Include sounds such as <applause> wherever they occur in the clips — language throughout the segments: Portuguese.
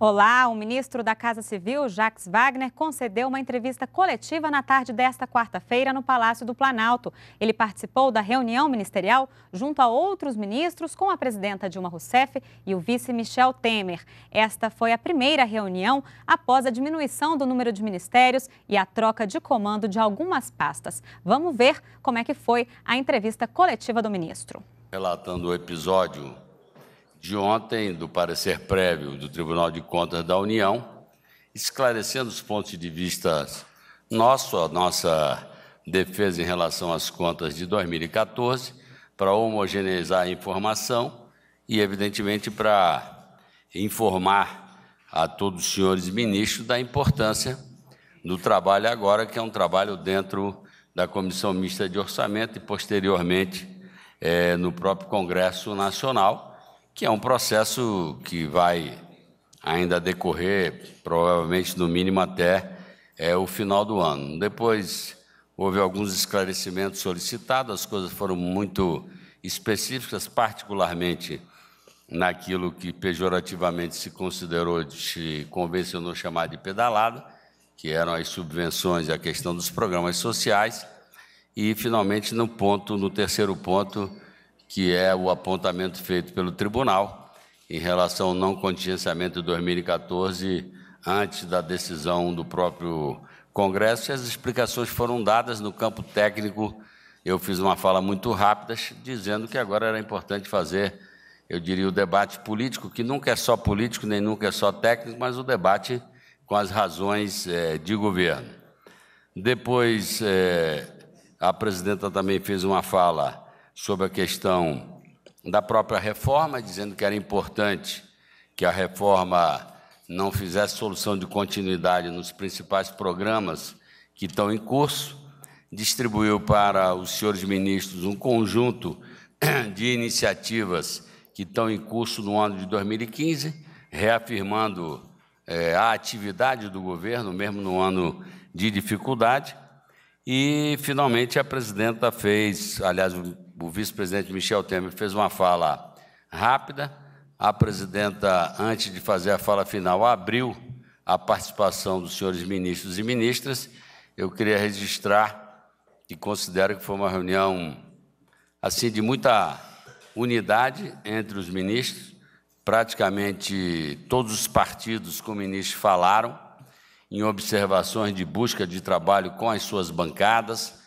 Olá, o ministro da Casa Civil, Jax Wagner, concedeu uma entrevista coletiva na tarde desta quarta-feira no Palácio do Planalto. Ele participou da reunião ministerial junto a outros ministros com a presidenta Dilma Rousseff e o vice Michel Temer. Esta foi a primeira reunião após a diminuição do número de ministérios e a troca de comando de algumas pastas. Vamos ver como é que foi a entrevista coletiva do ministro. Relatando o episódio de ontem do parecer prévio do Tribunal de Contas da União, esclarecendo os pontos de vista nosso, a nossa defesa em relação às contas de 2014, para homogeneizar a informação e, evidentemente, para informar a todos os senhores ministros da importância do trabalho agora, que é um trabalho dentro da Comissão Mista de Orçamento e, posteriormente, é, no próprio Congresso Nacional que é um processo que vai ainda decorrer, provavelmente no mínimo até é, o final do ano. Depois houve alguns esclarecimentos solicitados, as coisas foram muito específicas, particularmente naquilo que pejorativamente se considerou, se convencionou chamar de pedalada, que eram as subvenções e a questão dos programas sociais, e finalmente no ponto, no terceiro ponto, que é o apontamento feito pelo tribunal em relação ao não contingenciamento de 2014 antes da decisão do próprio Congresso, e as explicações foram dadas no campo técnico. Eu fiz uma fala muito rápida, dizendo que agora era importante fazer, eu diria, o debate político, que nunca é só político, nem nunca é só técnico, mas o debate com as razões é, de governo. Depois, é, a presidenta também fez uma fala sobre a questão da própria reforma, dizendo que era importante que a reforma não fizesse solução de continuidade nos principais programas que estão em curso, distribuiu para os senhores ministros um conjunto <clears throat> de iniciativas que estão em curso no ano de 2015, reafirmando é, a atividade do governo, mesmo no ano de dificuldade. E, finalmente, a presidenta fez, aliás, o o vice-presidente Michel Temer fez uma fala rápida, a presidenta, antes de fazer a fala final, abriu a participação dos senhores ministros e ministras. Eu queria registrar que considero que foi uma reunião assim de muita unidade entre os ministros. Praticamente todos os partidos com ministros falaram em observações de busca de trabalho com as suas bancadas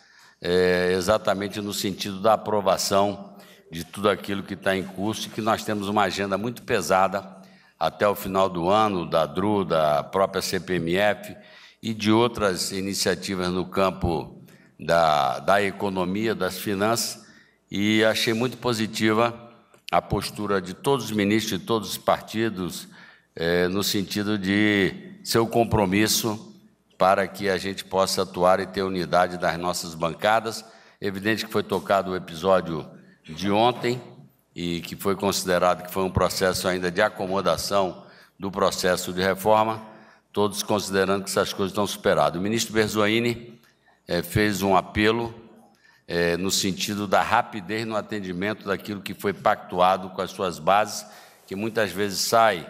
é, exatamente no sentido da aprovação de tudo aquilo que está em curso e que nós temos uma agenda muito pesada até o final do ano, da DRU, da própria CPMF e de outras iniciativas no campo da, da economia, das finanças, e achei muito positiva a postura de todos os ministros, de todos os partidos, é, no sentido de seu compromisso para que a gente possa atuar e ter unidade nas nossas bancadas. Evidente que foi tocado o episódio de ontem e que foi considerado que foi um processo ainda de acomodação do processo de reforma, todos considerando que essas coisas estão superadas. O ministro Berzoini eh, fez um apelo eh, no sentido da rapidez no atendimento daquilo que foi pactuado com as suas bases, que muitas vezes sai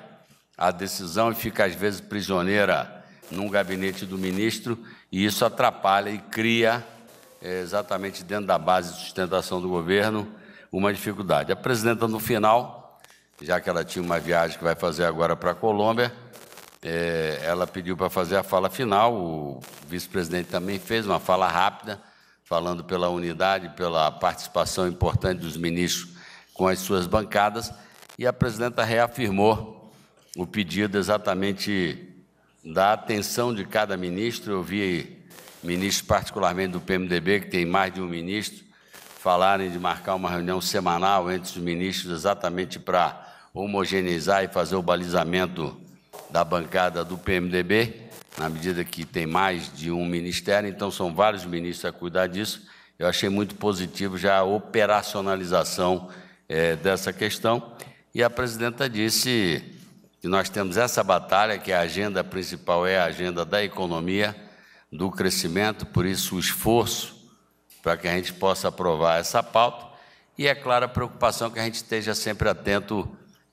a decisão e fica às vezes prisioneira num gabinete do ministro, e isso atrapalha e cria, é, exatamente dentro da base de sustentação do governo, uma dificuldade. A presidenta, no final, já que ela tinha uma viagem que vai fazer agora para a Colômbia, é, ela pediu para fazer a fala final, o vice-presidente também fez uma fala rápida, falando pela unidade, pela participação importante dos ministros com as suas bancadas, e a presidenta reafirmou o pedido exatamente da atenção de cada ministro. Eu vi ministros, particularmente do PMDB, que tem mais de um ministro, falarem de marcar uma reunião semanal entre os ministros, exatamente para homogeneizar e fazer o balizamento da bancada do PMDB, na medida que tem mais de um ministério, então são vários ministros a cuidar disso. Eu achei muito positivo já a operacionalização é, dessa questão. E a presidenta disse e nós temos essa batalha, que a agenda principal é a agenda da economia, do crescimento, por isso o esforço para que a gente possa aprovar essa pauta. E é claro a preocupação que a gente esteja sempre atento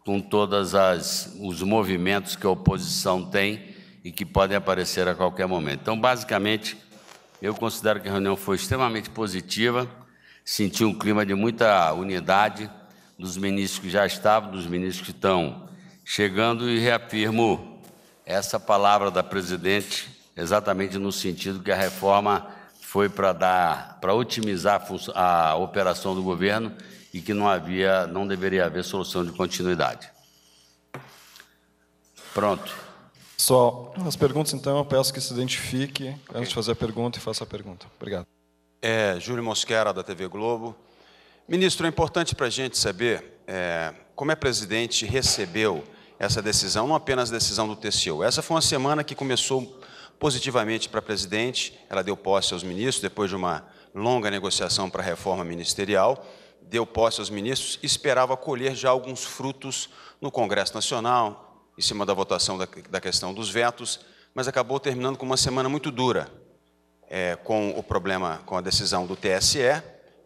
com todos os movimentos que a oposição tem e que podem aparecer a qualquer momento. Então, basicamente, eu considero que a reunião foi extremamente positiva, senti um clima de muita unidade dos ministros que já estavam, dos ministros que estão chegando e reafirmo essa palavra da presidente, exatamente no sentido que a reforma foi para dar, para otimizar a, a operação do governo e que não havia, não deveria haver solução de continuidade. Pronto. Pessoal, as perguntas, então, eu peço que se identifique okay. antes de fazer a pergunta e faça a pergunta. Obrigado. É, Júlio Mosquera, da TV Globo. Ministro, é importante para a gente saber é, como a é presidente recebeu essa decisão, não apenas a decisão do TCU. Essa foi uma semana que começou positivamente para a presidente, ela deu posse aos ministros, depois de uma longa negociação para a reforma ministerial, deu posse aos ministros, esperava colher já alguns frutos no Congresso Nacional, em cima da votação da, da questão dos vetos, mas acabou terminando com uma semana muito dura, é, com o problema, com a decisão do TSE,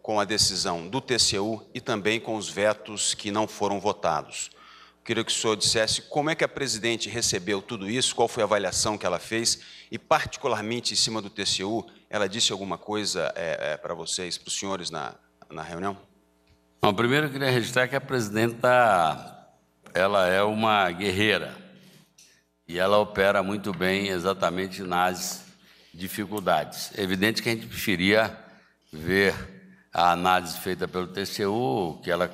com a decisão do TCU e também com os vetos que não foram votados. Queria que o senhor dissesse como é que a presidente recebeu tudo isso, qual foi a avaliação que ela fez e, particularmente em cima do TCU, ela disse alguma coisa é, é, para vocês, para os senhores na, na reunião? Bom, primeiro eu queria registrar que a presidenta tá, ela é uma guerreira e ela opera muito bem exatamente nas dificuldades. É evidente que a gente preferia ver a análise feita pelo TCU, que ela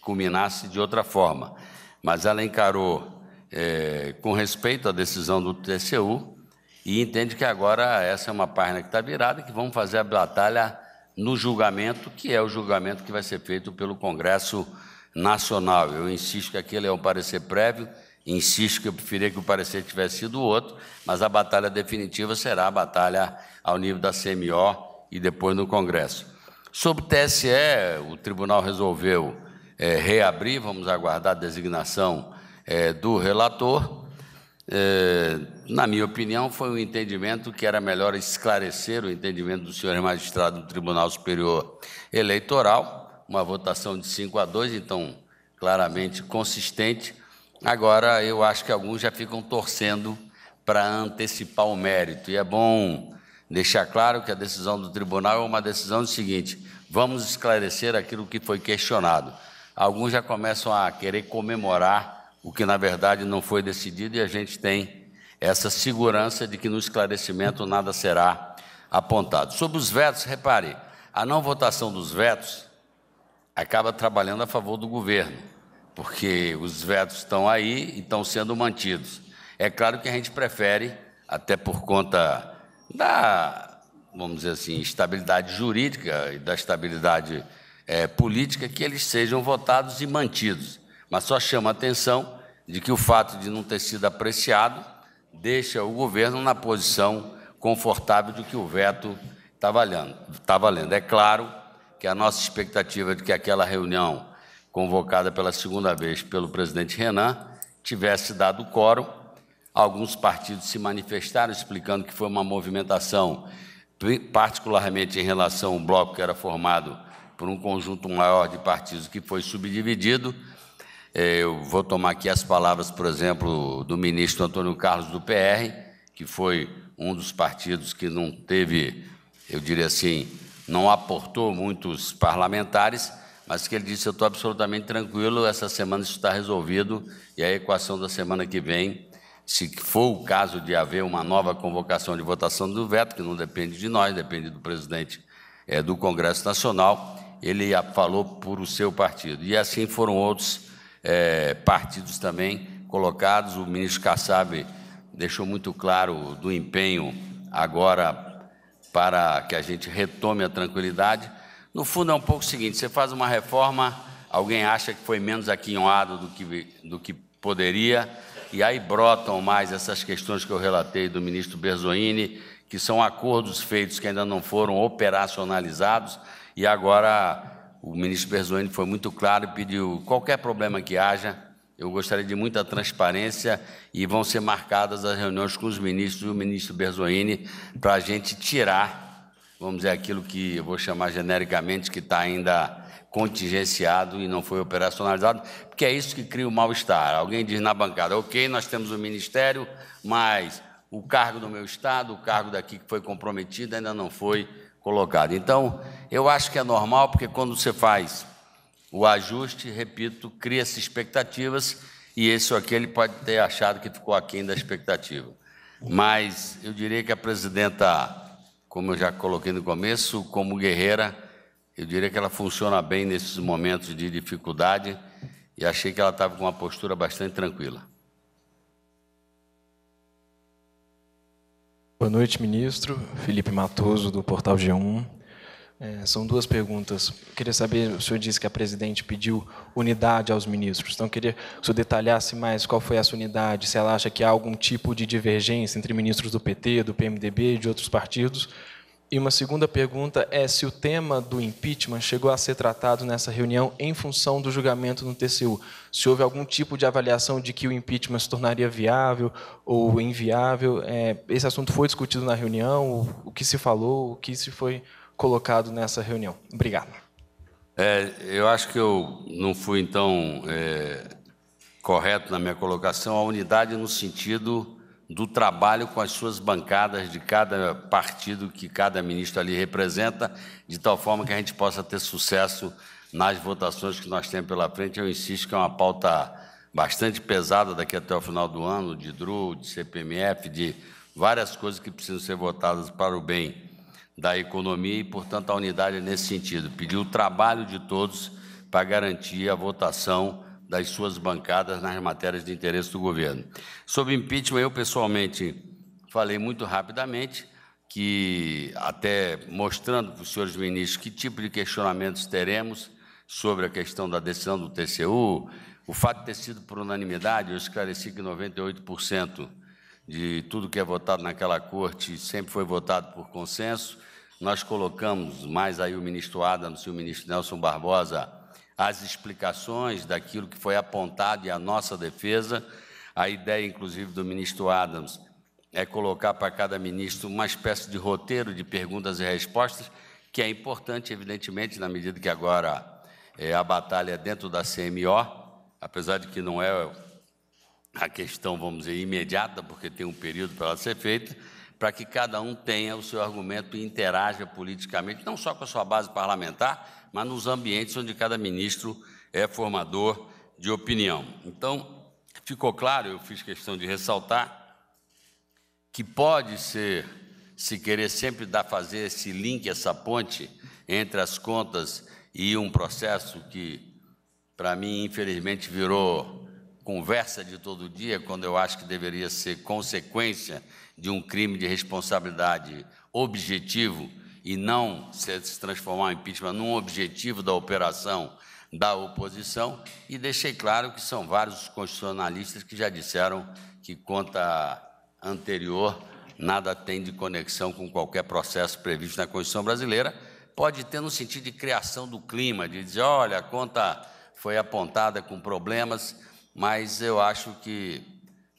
culminasse de outra forma mas ela encarou é, com respeito à decisão do TCU e entende que agora essa é uma página que está virada, que vamos fazer a batalha no julgamento, que é o julgamento que vai ser feito pelo Congresso Nacional. Eu insisto que aquele é um parecer prévio, insisto que eu preferia que o parecer tivesse sido outro, mas a batalha definitiva será a batalha ao nível da CMO e depois no Congresso. Sobre o TSE, o tribunal resolveu é, reabrir, vamos aguardar a designação é, do relator. É, na minha opinião, foi um entendimento que era melhor esclarecer o entendimento do senhor magistrado do Tribunal Superior Eleitoral, uma votação de 5 a 2, então claramente consistente. Agora, eu acho que alguns já ficam torcendo para antecipar o mérito, e é bom deixar claro que a decisão do tribunal é uma decisão do seguinte: vamos esclarecer aquilo que foi questionado alguns já começam a querer comemorar o que na verdade não foi decidido e a gente tem essa segurança de que no esclarecimento nada será apontado. Sobre os vetos, repare, a não votação dos vetos acaba trabalhando a favor do governo, porque os vetos estão aí e estão sendo mantidos. É claro que a gente prefere, até por conta da, vamos dizer assim, estabilidade jurídica e da estabilidade é, política que eles sejam votados e mantidos. Mas só chama a atenção de que o fato de não ter sido apreciado deixa o governo na posição confortável de que o veto está valendo. está valendo. É claro que a nossa expectativa de que aquela reunião convocada pela segunda vez pelo presidente Renan tivesse dado quórum. Alguns partidos se manifestaram explicando que foi uma movimentação, particularmente em relação ao bloco que era formado por um conjunto maior de partidos que foi subdividido. É, eu vou tomar aqui as palavras, por exemplo, do ministro Antônio Carlos do PR, que foi um dos partidos que não teve, eu diria assim, não aportou muitos parlamentares, mas que ele disse: Eu estou absolutamente tranquilo, essa semana isso está resolvido, e a equação da semana que vem, se for o caso de haver uma nova convocação de votação do veto, que não depende de nós, depende do presidente é, do Congresso Nacional, ele falou por o seu partido. E assim foram outros é, partidos também colocados. O ministro Kassab deixou muito claro do empenho agora para que a gente retome a tranquilidade. No fundo, é um pouco o seguinte: você faz uma reforma, alguém acha que foi menos aquinhoado do que, do que poderia, e aí brotam mais essas questões que eu relatei do ministro Berzoini, que são acordos feitos que ainda não foram operacionalizados e agora o ministro Berzoni foi muito claro e pediu qualquer problema que haja, eu gostaria de muita transparência e vão ser marcadas as reuniões com os ministros e o ministro Berzoini para a gente tirar, vamos dizer, aquilo que eu vou chamar genericamente que está ainda contingenciado e não foi operacionalizado, porque é isso que cria o mal-estar. Alguém diz na bancada, ok, nós temos o um ministério, mas o cargo do meu estado, o cargo daqui que foi comprometido ainda não foi colocado. Então, eu acho que é normal, porque quando você faz o ajuste, repito, cria-se expectativas e esse ou aquele pode ter achado que ficou aquém da expectativa. Mas eu diria que a presidenta, como eu já coloquei no começo, como guerreira, eu diria que ela funciona bem nesses momentos de dificuldade e achei que ela estava com uma postura bastante tranquila. Boa noite, ministro. Felipe Matoso, do Portal G1. É, são duas perguntas. Eu queria saber, o senhor disse que a presidente pediu unidade aos ministros. Então, queria que o senhor detalhasse mais qual foi essa unidade, se ela acha que há algum tipo de divergência entre ministros do PT, do PMDB e de outros partidos, e uma segunda pergunta é se o tema do impeachment chegou a ser tratado nessa reunião em função do julgamento no TCU. Se houve algum tipo de avaliação de que o impeachment se tornaria viável ou inviável. É, esse assunto foi discutido na reunião, o, que se falou, o que se foi colocado nessa reunião. Obrigado. É, eu acho que eu não fui, então, é, correto na minha colocação. A unidade no sentido do trabalho com as suas bancadas de cada partido que cada ministro ali representa, de tal forma que a gente possa ter sucesso nas votações que nós temos pela frente. Eu insisto que é uma pauta bastante pesada daqui até o final do ano, de DRU, de CPMF, de várias coisas que precisam ser votadas para o bem da economia e, portanto, a unidade é nesse sentido, pedir o trabalho de todos para garantir a votação das suas bancadas nas matérias de interesse do governo. Sobre impeachment, eu pessoalmente falei muito rapidamente que até mostrando para os senhores ministros que tipo de questionamentos teremos sobre a questão da decisão do TCU, o fato de ter sido por unanimidade, eu esclareci que 98% de tudo que é votado naquela corte sempre foi votado por consenso. Nós colocamos mais aí o ministro Adams e o ministro Nelson Barbosa as explicações daquilo que foi apontado e a nossa defesa. A ideia, inclusive, do ministro Adams é colocar para cada ministro uma espécie de roteiro de perguntas e respostas, que é importante, evidentemente, na medida que agora é, a batalha é dentro da CMO, apesar de que não é a questão, vamos dizer, imediata, porque tem um período para ela ser feita, para que cada um tenha o seu argumento e interaja politicamente, não só com a sua base parlamentar, mas nos ambientes onde cada ministro é formador de opinião. Então, ficou claro, eu fiz questão de ressaltar, que pode ser, se querer sempre dar, fazer esse link, essa ponte entre as contas e um processo que, para mim, infelizmente, virou conversa de todo dia, quando eu acho que deveria ser consequência de um crime de responsabilidade objetivo e não se transformar o impeachment num objetivo da operação da oposição, e deixei claro que são vários constitucionalistas que já disseram que conta anterior nada tem de conexão com qualquer processo previsto na Constituição brasileira, pode ter no sentido de criação do clima, de dizer, olha, a conta foi apontada com problemas, mas eu acho que,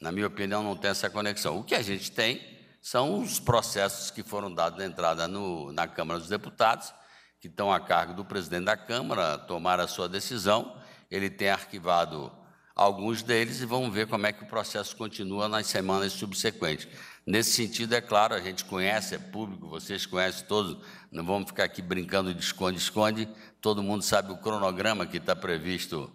na minha opinião, não tem essa conexão. O que a gente tem são os processos que foram dados entrada no, na Câmara dos Deputados, que estão a cargo do presidente da Câmara tomar a sua decisão. Ele tem arquivado alguns deles e vamos ver como é que o processo continua nas semanas subsequentes. Nesse sentido, é claro, a gente conhece, é público, vocês conhecem todos, não vamos ficar aqui brincando de esconde-esconde, todo mundo sabe o cronograma que está previsto.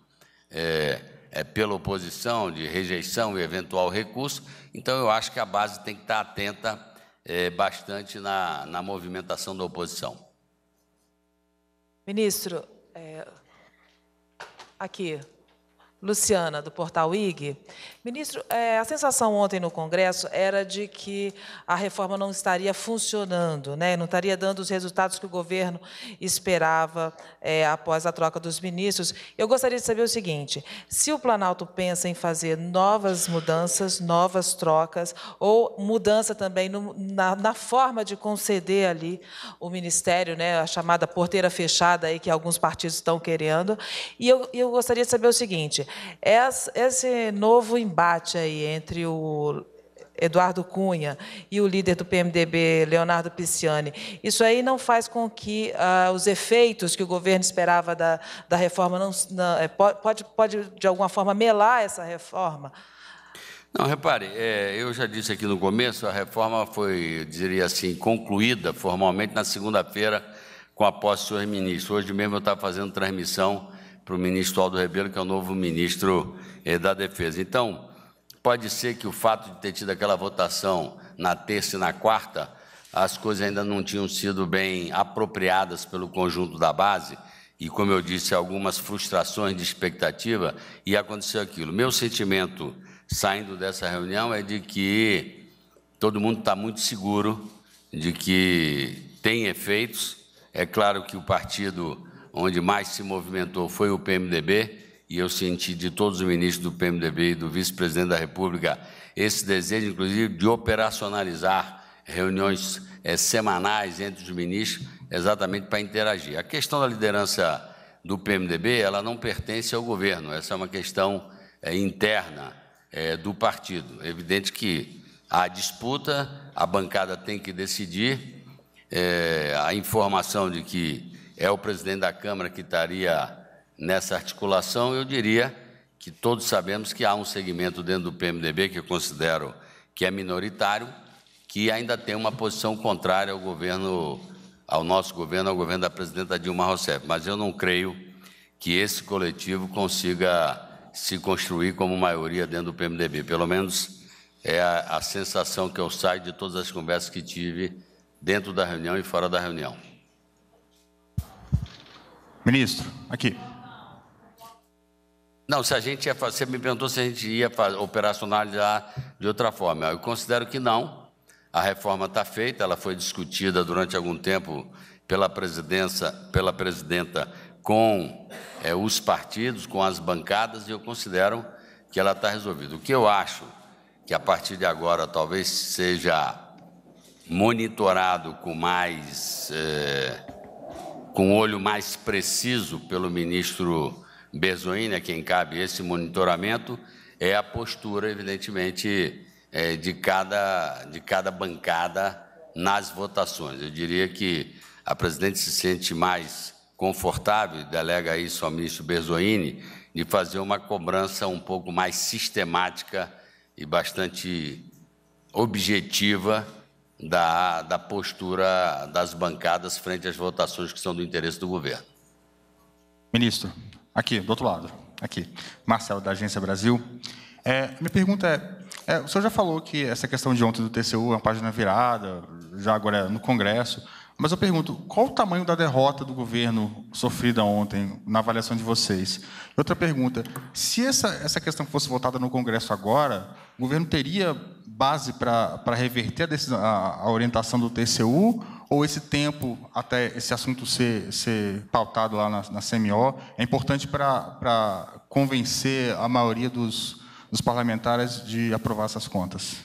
É, é, pela oposição, de rejeição e eventual recurso. Então, eu acho que a base tem que estar atenta é, bastante na, na movimentação da oposição. Ministro, é... aqui, Luciana, do portal IG. Ministro, é, a sensação ontem no Congresso era de que a reforma não estaria funcionando, né? não estaria dando os resultados que o governo esperava é, após a troca dos ministros. Eu gostaria de saber o seguinte: se o Planalto pensa em fazer novas mudanças, novas trocas, ou mudança também no, na, na, forma de conceder ali o ministério, né? a chamada porteira fechada aí que alguns partidos estão querendo. E eu, eu gostaria de saber o seguinte: esse novo embate aí entre o Eduardo Cunha e o líder do PMDB, Leonardo Pisciani. Isso aí não faz com que ah, os efeitos que o governo esperava da, da reforma não, não, é, pode, pode, de alguma forma, melar essa reforma? Não, repare, é, eu já disse aqui no começo, a reforma foi, eu diria assim, concluída formalmente na segunda-feira com a posse do senhor ministro. Hoje mesmo eu estava fazendo transmissão para o ministro Aldo Rebelo, que é o novo ministro eh, da Defesa. Então, pode ser que o fato de ter tido aquela votação na terça e na quarta, as coisas ainda não tinham sido bem apropriadas pelo conjunto da base e, como eu disse, algumas frustrações de expectativa e aconteceu aquilo. Meu sentimento saindo dessa reunião é de que todo mundo está muito seguro de que tem efeitos. É claro que o partido onde mais se movimentou foi o PMDB, e eu senti de todos os ministros do PMDB e do vice-presidente da República esse desejo, inclusive, de operacionalizar reuniões é, semanais entre os ministros, exatamente para interagir. A questão da liderança do PMDB, ela não pertence ao governo, essa é uma questão é, interna é, do partido. É evidente que há disputa, a bancada tem que decidir, a informação de que é o presidente da Câmara que estaria nessa articulação, eu diria que todos sabemos que há um segmento dentro do PMDB que eu considero que é minoritário, que ainda tem uma posição contrária ao governo, ao nosso governo, ao governo da presidenta Dilma Rousseff. Mas eu não creio que esse coletivo consiga se construir como maioria dentro do PMDB. Pelo menos é a, a sensação que eu saio de todas as conversas que tive dentro da reunião e fora da reunião. Ministro, aqui. Não, se a gente ia fazer, você me perguntou se a gente ia operacionalizar de outra forma. Eu considero que não. A reforma está feita, ela foi discutida durante algum tempo pela presidência, pela presidenta com é, os partidos, com as bancadas, e eu considero que ela está resolvida. O que eu acho que a partir de agora talvez seja monitorado com mais é, com o olho mais preciso pelo ministro Berzoini, a né, quem cabe esse monitoramento, é a postura, evidentemente, é, de, cada, de cada bancada nas votações. Eu diria que a presidente se sente mais confortável, delega isso ao ministro Berzoini, de fazer uma cobrança um pouco mais sistemática e bastante objetiva da, da postura das bancadas frente às votações que são do interesse do governo. Ministro, aqui, do outro lado, aqui, Marcelo, da Agência Brasil. É, minha pergunta é, é, o senhor já falou que essa questão de ontem do TCU é uma página virada, já agora é no Congresso, mas eu pergunto, qual o tamanho da derrota do governo sofrida ontem, na avaliação de vocês? Outra pergunta, se essa, essa questão fosse votada no Congresso agora, o governo teria base para reverter a, decisão, a, a, orientação do TCU ou esse tempo até esse assunto ser, ser pautado lá na, na CMO é importante para convencer a maioria dos, dos parlamentares de aprovar essas contas?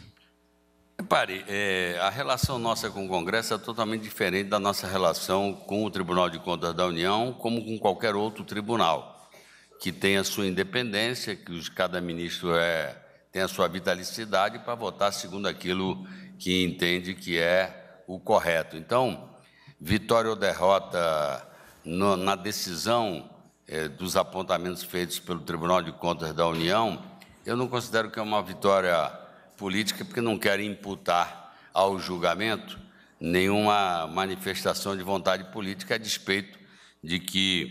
Repare, é, a relação nossa com o Congresso é totalmente diferente da nossa relação com o Tribunal de Contas da União, como com qualquer outro tribunal, que tem a sua independência, que os, cada ministro é tem a sua vitalicidade para votar segundo aquilo que entende que é o correto. Então, vitória ou derrota no, na decisão eh, dos apontamentos feitos pelo Tribunal de Contas da União, eu não considero que é uma vitória política, porque não quero imputar ao julgamento nenhuma manifestação de vontade política, a despeito de que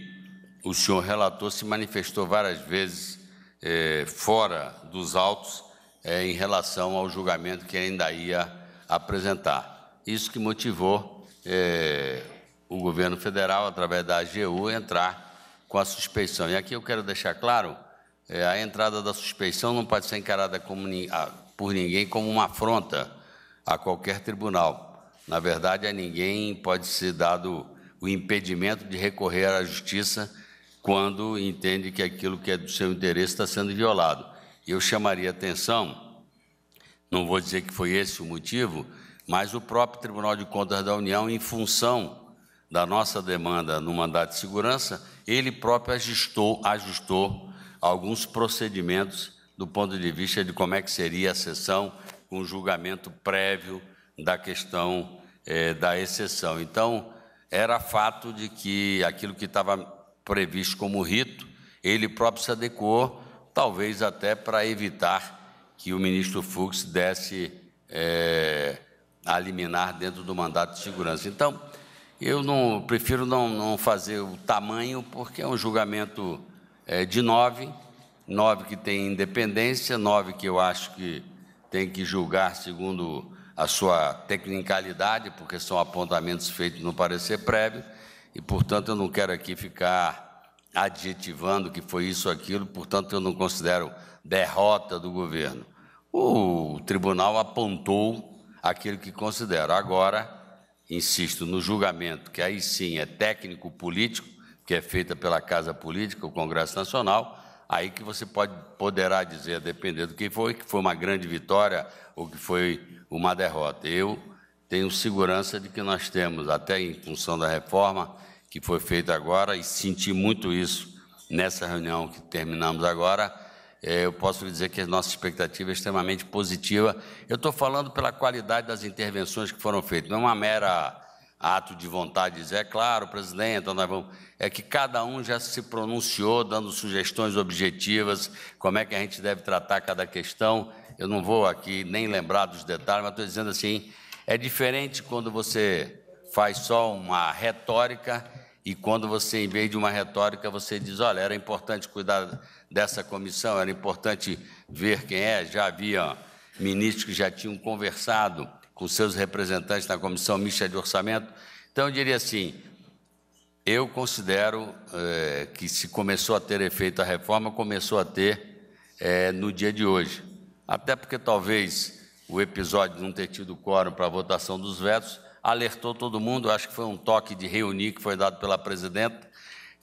o senhor relator se manifestou várias vezes é, fora dos autos é, em relação ao julgamento que ainda ia apresentar. Isso que motivou é, o governo federal, através da AGU, entrar com a suspeição. E aqui eu quero deixar claro, a entrada da suspeição não pode ser encarada como, a, por ninguém como uma afronta a qualquer tribunal. Na verdade, a ninguém pode ser dado o impedimento de recorrer à justiça quando entende que aquilo que é do seu interesse está sendo violado. Eu chamaria atenção, não vou dizer que foi esse o motivo, mas o próprio Tribunal de Contas da União, em função da nossa demanda no mandato de segurança, ele próprio ajustou, ajustou alguns procedimentos do ponto de vista de como é que seria a sessão com um julgamento prévio da questão eh, da exceção. Então, era fato de que aquilo que estava previsto como rito, ele próprio se adequou, talvez até para evitar que o ministro Fux desse é, a liminar dentro do mandato de segurança. Então, eu não prefiro não, não fazer o tamanho, porque é um julgamento é, de nove, nove que tem independência, nove que eu acho que tem que julgar segundo a sua tecnicalidade, porque são apontamentos feitos no parecer prévio, e, portanto, eu não quero aqui ficar adjetivando que foi isso ou aquilo, portanto, eu não considero derrota do governo. O tribunal apontou aquilo que considera. Agora, insisto, no julgamento, que aí sim é técnico-político, que é feita pela Casa Política, o Congresso Nacional, aí que você pode, poderá dizer, dependendo do que foi, que foi uma grande vitória ou que foi uma derrota. Eu tenho segurança de que nós temos, até em função da reforma que foi feita agora, e senti muito isso nessa reunião que terminamos agora, é, eu posso lhe dizer que a nossa expectativa é extremamente positiva. Eu estou falando pela qualidade das intervenções que foram feitas, não é uma mera ato de vontade de dizer, é claro, presidente, então nós vamos. É que cada um já se pronunciou, dando sugestões objetivas, como é que a gente deve tratar cada questão. Eu não vou aqui nem lembrar dos detalhes, mas estou dizendo assim é diferente quando você faz só uma retórica e quando você, em vez de uma retórica, você diz: olha, era importante cuidar dessa comissão, era importante ver quem é. Já havia ministros que já tinham conversado com seus representantes na comissão mista de orçamento. Então, eu diria assim: eu considero é, que se começou a ter efeito a reforma, começou a ter é, no dia de hoje. Até porque talvez o episódio de não ter tido quórum para a votação dos vetos, alertou todo mundo, acho que foi um toque de reunir que foi dado pela presidenta,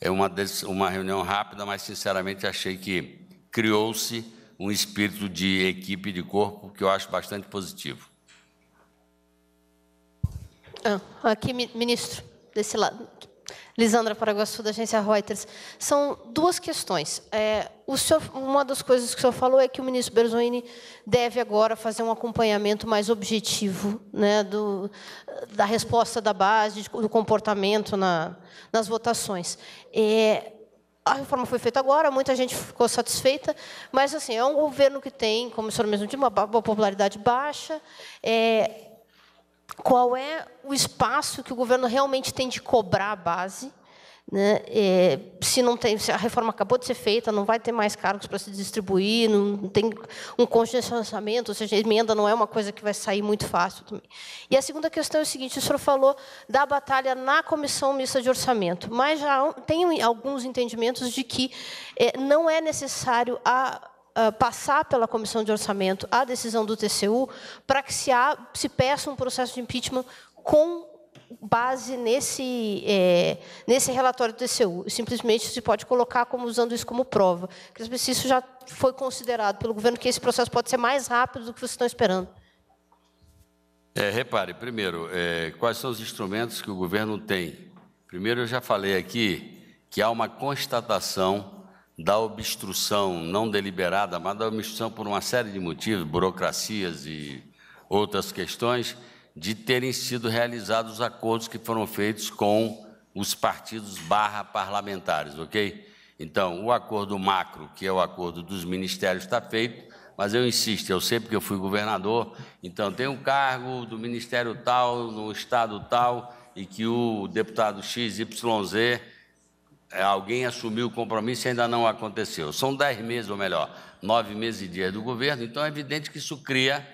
é uma, uma reunião rápida, mas sinceramente achei que criou-se um espírito de equipe de corpo que eu acho bastante positivo. Ah, aqui, ministro, desse lado. Lisandra Paraguaçu, da agência Reuters. São duas questões. É, senhor, uma das coisas que o senhor falou é que o ministro Berzoini deve agora fazer um acompanhamento mais objetivo né, do, da resposta da base, do comportamento na, nas votações. É, a reforma foi feita agora, muita gente ficou satisfeita, mas assim é um governo que tem, como o senhor mesmo disse, uma popularidade baixa. É, qual é o espaço que o governo realmente tem de cobrar a base. Né? É, se não tem, se a reforma acabou de ser feita, não vai ter mais cargos para se distribuir, não tem um congestionamento, ou seja, a emenda não é uma coisa que vai sair muito fácil também. E a segunda questão é o seguinte: o senhor falou da batalha na comissão mista de orçamento, mas já tem alguns entendimentos de que é, não é necessário a ah, passar pela Comissão de Orçamento a decisão do TCU para que se, a se peça um processo de impeachment com base nesse, é, nesse relatório do TCU. Simplesmente se pode colocar como usando isso como prova. se Isso já foi considerado pelo governo que esse processo pode ser mais rápido do que vocês estão esperando. É, repare, primeiro, é, quais são os instrumentos que o governo tem? Primeiro, eu já falei aqui que há uma constatação da obstrução não deliberada, mas da obstrução por uma série de motivos, burocracias e outras questões, de terem sido realizados os acordos que foram feitos com os partidos barra parlamentares, ok? Então, o acordo macro, que é o acordo dos ministérios, está feito, mas eu insisto, eu sei porque eu fui governador, então tem um cargo do ministério tal, no estado tal, e que o deputado XYZ é, alguém assumiu o compromisso e ainda não aconteceu. São dez meses, ou melhor, nove meses e dias do governo, então é evidente que isso cria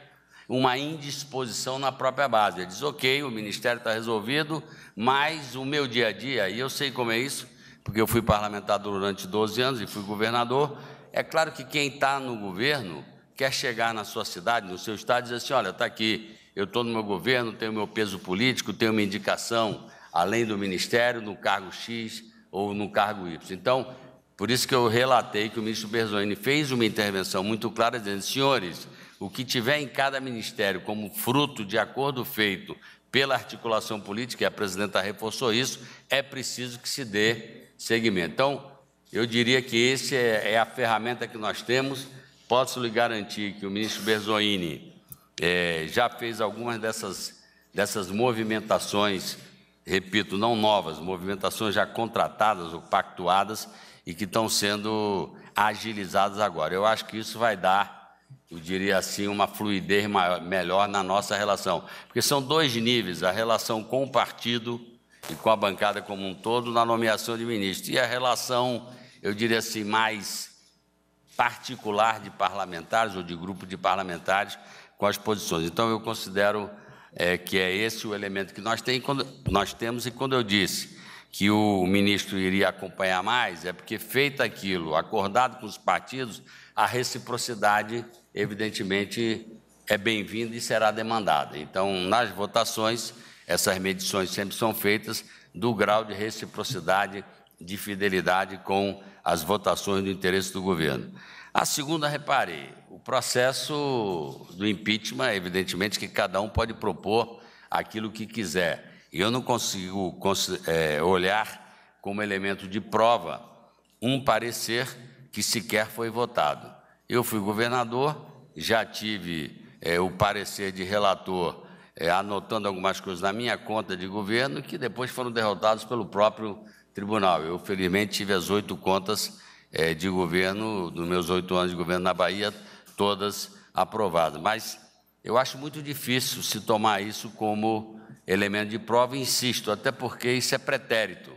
uma indisposição na própria base. Ele diz, ok, o ministério está resolvido, mas o meu dia a dia, e eu sei como é isso, porque eu fui parlamentar durante 12 anos e fui governador, é claro que quem está no governo quer chegar na sua cidade, no seu estado, e dizer assim, olha, está aqui, eu estou no meu governo, tenho meu peso político, tenho uma indicação além do ministério, no cargo X, ou no cargo Y. Então, por isso que eu relatei que o ministro Berzoni fez uma intervenção muito clara dizendo: senhores, o que tiver em cada ministério como fruto de acordo feito pela articulação política, e a presidenta reforçou isso, é preciso que se dê seguimento. Então, eu diria que essa é, é, a ferramenta que nós temos. Posso lhe garantir que o ministro Berzoini é, eh, já fez algumas dessas, dessas movimentações repito, não novas, movimentações já contratadas ou pactuadas e que estão sendo agilizadas agora. Eu acho que isso vai dar, eu diria assim, uma fluidez maior, melhor na nossa relação. Porque são dois níveis, a relação com o partido e com a bancada como um todo na nomeação de ministro. E a relação, eu diria assim, mais particular de parlamentares ou de grupo de parlamentares com as posições. Então, eu considero é, que é esse o elemento que nós, tem, quando, nós temos. E quando eu disse que o ministro iria acompanhar mais, é porque, feito aquilo, acordado com os partidos, a reciprocidade, evidentemente, é bem-vinda e será demandada. Então, nas votações, essas medições sempre são feitas do grau de reciprocidade, de fidelidade com as votações do interesse do governo. A segunda, repare, o processo do impeachment, evidentemente, que cada um pode propor aquilo que quiser. E eu não consigo é, olhar como elemento de prova um parecer que sequer foi votado. Eu fui governador, já tive é, o parecer de relator é, anotando algumas coisas na minha conta de governo que depois foram derrotados pelo próprio tribunal. Eu, felizmente, tive as oito contas é, de governo, dos meus oito anos de governo na Bahia, todas aprovadas. Mas eu acho muito difícil se tomar isso como elemento de prova, insisto, até porque isso é pretérito.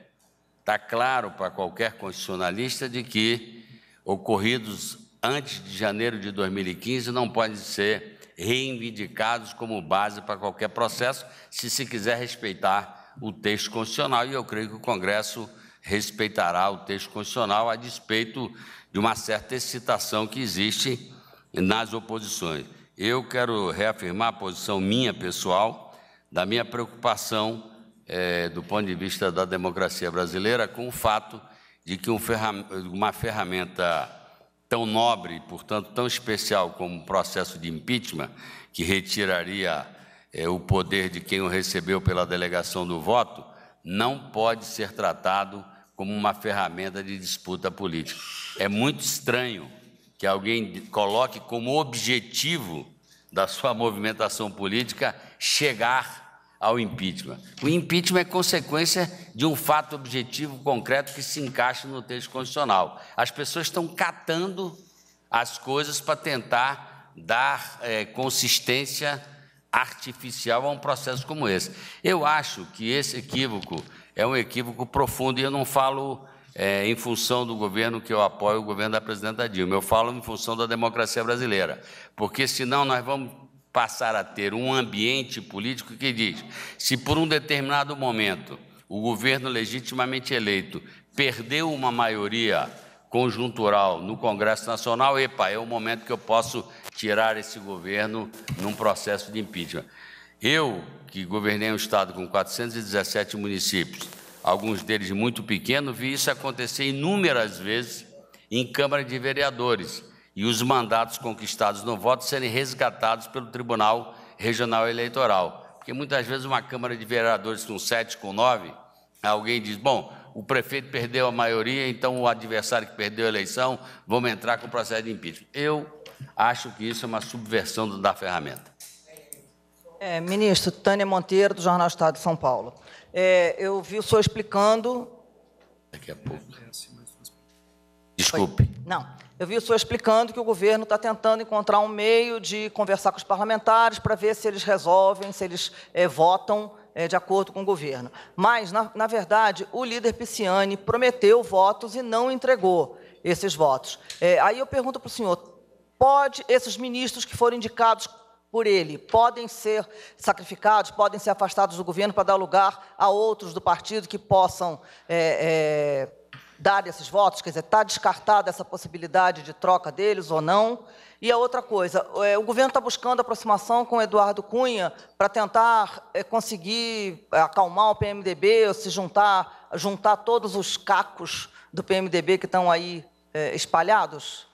Está claro para qualquer constitucionalista de que ocorridos antes de janeiro de 2015 não podem ser reivindicados como base para qualquer processo, se se quiser respeitar o texto constitucional. E eu creio que o Congresso respeitará o texto constitucional a despeito de uma certa excitação que existe nas oposições. Eu quero reafirmar a posição minha pessoal, da minha preocupação é, do ponto de vista da democracia brasileira, com o fato de que um ferram uma ferramenta tão nobre, portanto tão especial como o processo de impeachment, que retiraria é, o poder de quem o recebeu pela delegação do voto, não pode ser tratado como uma ferramenta de disputa política. É muito estranho que alguém coloque como objetivo da sua movimentação política chegar ao impeachment. O impeachment é consequência de um fato objetivo concreto que se encaixa no texto constitucional. As pessoas estão catando as coisas para tentar dar é, consistência artificial a um processo como esse. Eu acho que esse equívoco é um equívoco profundo e eu não falo é, em função do governo que eu apoio, o governo da presidenta Dilma. Eu falo em função da democracia brasileira, porque senão nós vamos passar a ter um ambiente político que diz: se por um determinado momento o governo legitimamente eleito perdeu uma maioria conjuntural no Congresso Nacional, epa, é o momento que eu posso tirar esse governo num processo de impeachment. Eu, que governei um Estado com 417 municípios, alguns deles muito pequenos, vi isso acontecer inúmeras vezes em Câmara de Vereadores e os mandatos conquistados no voto serem resgatados pelo Tribunal Regional Eleitoral. Porque muitas vezes uma Câmara de Vereadores com sete, com nove, alguém diz, bom, o prefeito perdeu a maioria, então o adversário que perdeu a eleição, vamos entrar com o processo de impeachment. Eu acho que isso é uma subversão da ferramenta. É, ministro, Tânia Monteiro, do Jornal Estado de São Paulo. É, eu vi o senhor explicando. Daqui a pouco. É, assim, Desculpe. Foi. Não. Eu vi o senhor explicando que o governo está tentando encontrar um meio de conversar com os parlamentares para ver se eles resolvem, se eles é, votam é, de acordo com o governo. Mas, na, na verdade, o líder Pisciani prometeu votos e não entregou esses votos. É, aí eu pergunto para o senhor: pode esses ministros que foram indicados por ele. Podem ser sacrificados, podem ser afastados do governo para dar lugar a outros do partido que possam é, é, dar esses votos. Quer dizer, está descartada essa possibilidade de troca deles ou não. E a outra coisa, é, o governo está buscando aproximação com Eduardo Cunha para tentar é, conseguir é, acalmar o PMDB ou se juntar, juntar todos os cacos do PMDB que estão aí espalhados?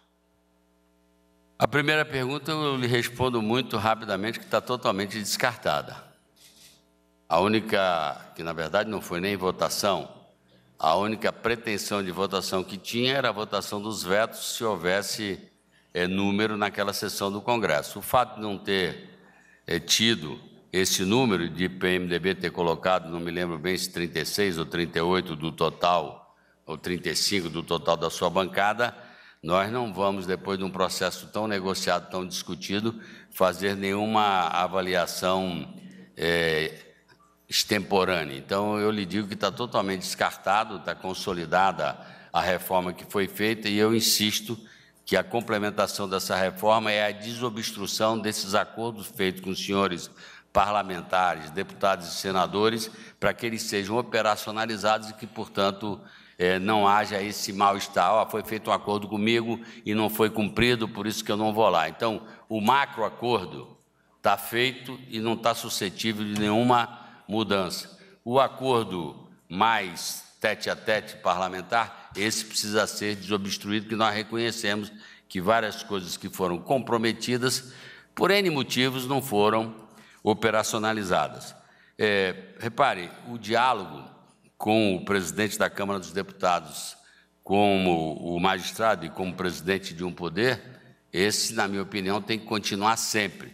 A primeira pergunta eu lhe respondo muito rapidamente, que está totalmente descartada. A única, que na verdade não foi nem votação, a única pretensão de votação que tinha era a votação dos vetos, se houvesse é, número naquela sessão do Congresso. O fato de não ter é, tido esse número, de PMDB ter colocado, não me lembro bem se 36 ou 38 do total, ou 35 do total da sua bancada, nós não vamos, depois de um processo tão negociado, tão discutido, fazer nenhuma avaliação é, extemporânea. Então, eu lhe digo que está totalmente descartado, está consolidada a reforma que foi feita e eu insisto que a complementação dessa reforma é a desobstrução desses acordos feitos com os senhores parlamentares, deputados e senadores, para que eles sejam operacionalizados e que, portanto, é, não haja esse mal-estar. Oh, foi feito um acordo comigo e não foi cumprido, por isso que eu não vou lá. Então, o macro acordo está feito e não está suscetível de nenhuma mudança. O acordo mais tete a tete parlamentar, esse precisa ser desobstruído, que nós reconhecemos que várias coisas que foram comprometidas, por N motivos, não foram operacionalizadas. É, repare, o diálogo com o presidente da Câmara dos Deputados como o magistrado e como presidente de um poder, esse, na minha opinião, tem que continuar sempre.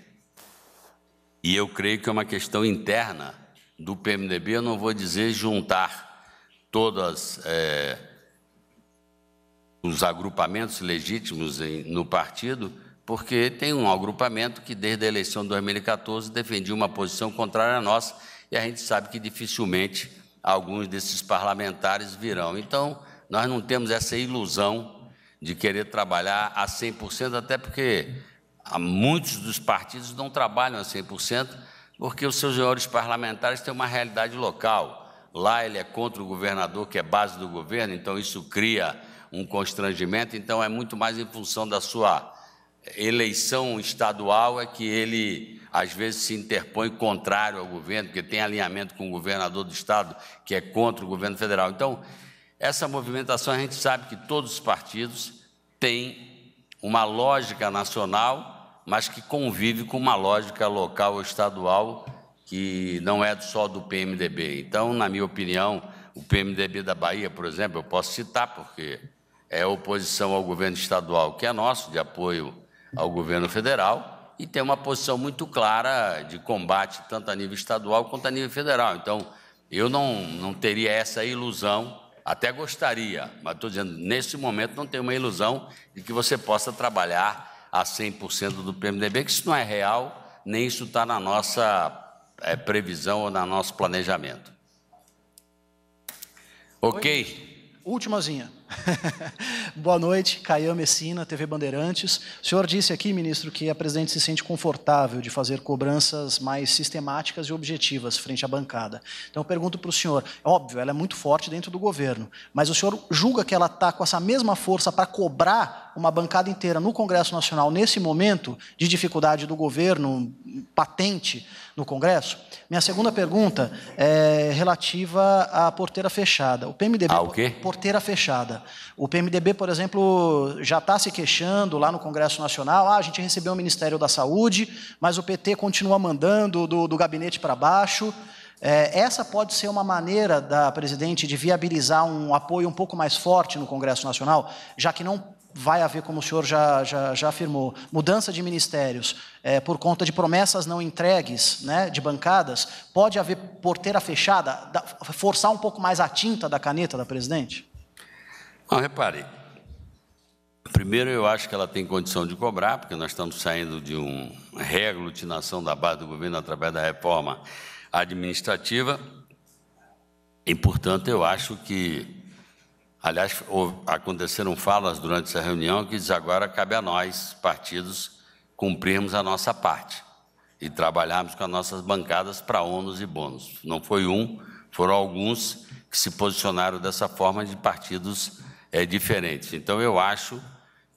E eu creio que é uma questão interna do PMDB, eu não vou dizer juntar todos é, os agrupamentos legítimos em, no partido, porque tem um agrupamento que desde a eleição de 2014 defendia uma posição contrária à nossa e a gente sabe que dificilmente alguns desses parlamentares virão. Então, nós não temos essa ilusão de querer trabalhar a 100%, até porque muitos dos partidos não trabalham a 100%, porque os seus senhores parlamentares têm uma realidade local. Lá ele é contra o governador, que é base do governo, então isso cria um constrangimento, então é muito mais em função da sua eleição estadual é que ele às vezes se interpõe contrário ao governo, porque tem alinhamento com o governador do estado, que é contra o governo federal. Então, essa movimentação a gente sabe que todos os partidos têm uma lógica nacional, mas que convive com uma lógica local ou estadual que não é só do PMDB. Então, na minha opinião, o PMDB da Bahia, por exemplo, eu posso citar porque é oposição ao governo estadual, que é nosso, de apoio ao governo federal e tem uma posição muito clara de combate, tanto a nível estadual quanto a nível federal. Então, eu não, não teria essa ilusão, até gostaria, mas estou dizendo, nesse momento não tenho uma ilusão de que você possa trabalhar a 100% do PMDB, que isso não é real, nem isso está na nossa é, previsão ou no nosso planejamento. Ok? Oi. Últimazinha. <laughs> Boa noite, Caio Messina, TV Bandeirantes. O senhor disse aqui, ministro, que a presidente se sente confortável de fazer cobranças mais sistemáticas e objetivas frente à bancada. Então, eu pergunto para o senhor: é óbvio, ela é muito forte dentro do governo, mas o senhor julga que ela está com essa mesma força para cobrar uma bancada inteira no Congresso Nacional nesse momento de dificuldade do governo patente? no Congresso. Minha segunda pergunta é relativa à porteira fechada. O PMDB. Ah, o quê? Porteira fechada. O PMDB, por exemplo, já está se queixando lá no Congresso Nacional. Ah, a gente recebeu o Ministério da Saúde, mas o PT continua mandando do, do gabinete para baixo. É, essa pode ser uma maneira da presidente de viabilizar um apoio um pouco mais forte no Congresso Nacional, já que não vai haver, como o senhor já, já, já afirmou, mudança de ministérios é, por conta de promessas não entregues, né, de bancadas, pode haver porteira fechada, da, forçar um pouco mais a tinta da caneta da presidente? Não, repare. Primeiro, eu acho que ela tem condição de cobrar, porque nós estamos saindo de uma reaglutinação da base do governo através da reforma administrativa. E, portanto, eu acho que Aliás, aconteceram falas durante essa reunião que diz agora cabe a nós, partidos, cumprirmos a nossa parte e trabalharmos com as nossas bancadas para ônus e bônus. Não foi um, foram alguns que se posicionaram dessa forma de partidos é, diferentes. Então, eu acho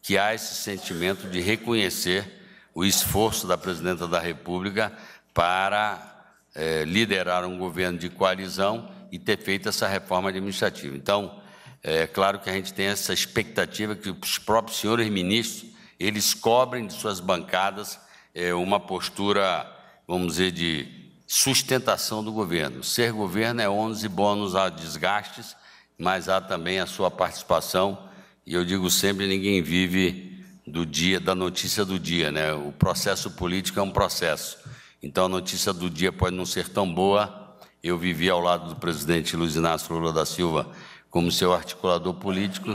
que há esse sentimento de reconhecer o esforço da presidenta da República para é, liderar um governo de coalizão e ter feito essa reforma administrativa. Então, é claro que a gente tem essa expectativa que os próprios senhores ministros eles cobrem de suas bancadas é, uma postura, vamos dizer, de sustentação do governo. Ser governo é 11 bônus a desgastes, mas há também a sua participação. E eu digo sempre, ninguém vive do dia da notícia do dia, né? O processo político é um processo. Então a notícia do dia pode não ser tão boa. Eu vivi ao lado do presidente Luiz Inácio Lula da Silva como seu articulador político,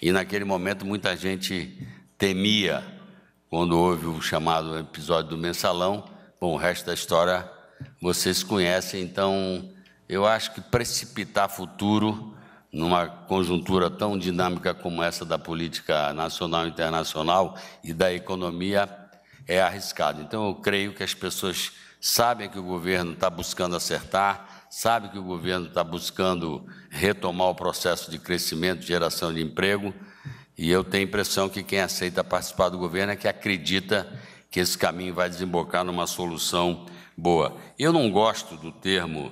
e naquele momento muita gente temia quando houve o chamado episódio do mensalão. Bom, o resto da história vocês conhecem, então eu acho que precipitar futuro numa conjuntura tão dinâmica como essa da política nacional e internacional e da economia é arriscado. Então eu creio que as pessoas sabem que o governo está buscando acertar, sabe que o governo está buscando retomar o processo de crescimento, geração de emprego, e eu tenho a impressão que quem aceita participar do governo é que acredita que esse caminho vai desembocar numa solução boa. Eu não gosto do termo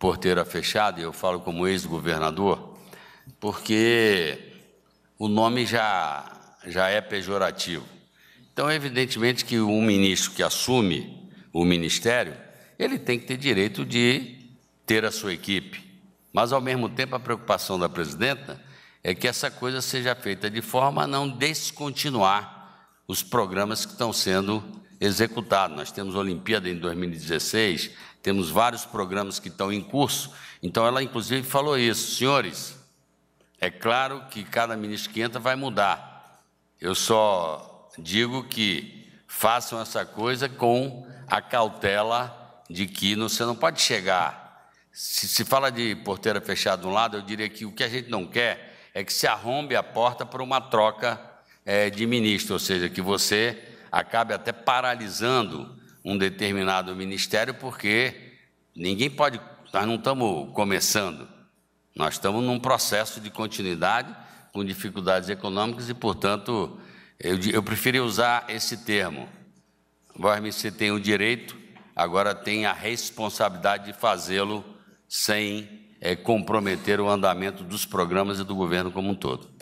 porteira fechada, eu falo como ex-governador, porque o nome já, já é pejorativo. Então, evidentemente que um ministro que assume o ministério, ele tem que ter direito de ter a sua equipe. Mas, ao mesmo tempo, a preocupação da presidenta é que essa coisa seja feita de forma a não descontinuar os programas que estão sendo executados. Nós temos a Olimpíada em 2016, temos vários programas que estão em curso. Então, ela, inclusive, falou isso. Senhores, é claro que cada ministro que entra vai mudar. Eu só digo que façam essa coisa com a cautela de que você não pode chegar se, se fala de porteira fechada de um lado, eu diria que o que a gente não quer é que se arrombe a porta para uma troca é, de ministro, ou seja, que você acabe até paralisando um determinado ministério, porque ninguém pode, nós não estamos começando, nós estamos num processo de continuidade com dificuldades econômicas e, portanto, eu, eu preferi usar esse termo. Vós Você tem o direito, agora tem a responsabilidade de fazê-lo sem é, comprometer o andamento dos programas e do governo como um todo.